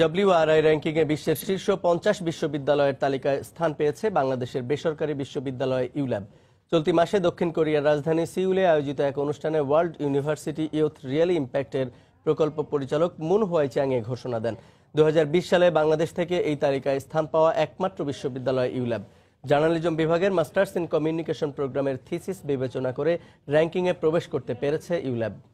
ডব্লিউআরআই র্যাঙ্কিংয়ে বিশ্বের শীর্ষ পঞ্চাশ বিশ্ববিদ্যালয়ের তালিকায় স্থান পেয়েছে বাংলাদেশের বেসরকারি বিশ্ববিদ্যালয় ইউল্যাব চলতি মাসে দক্ষিণ কোরিয়ার রাজধানী সিউলে আয়োজিত এক অনুষ্ঠানে ওয়ার্ল্ড ইউনিভার্সিটি ইউথ রিয়েলি ইম্প্যাক্টের প্রকল্প পরিচালক মুন হোয়াই চ্যাংয়ে ঘোষণা দেন দু সালে বাংলাদেশ থেকে এই তালিকায় স্থান পাওয়া একমাত্র বিশ্ববিদ্যালয় ইউল্যাব জার্নালিজম বিভাগের মাস্টার্স ইন কমিউনিকেশন প্রোগ্রামের থিসিস বিবেচনা করে র্যাঙ্কিংয়ে প্রবেশ করতে পেরেছে ইউল্যাব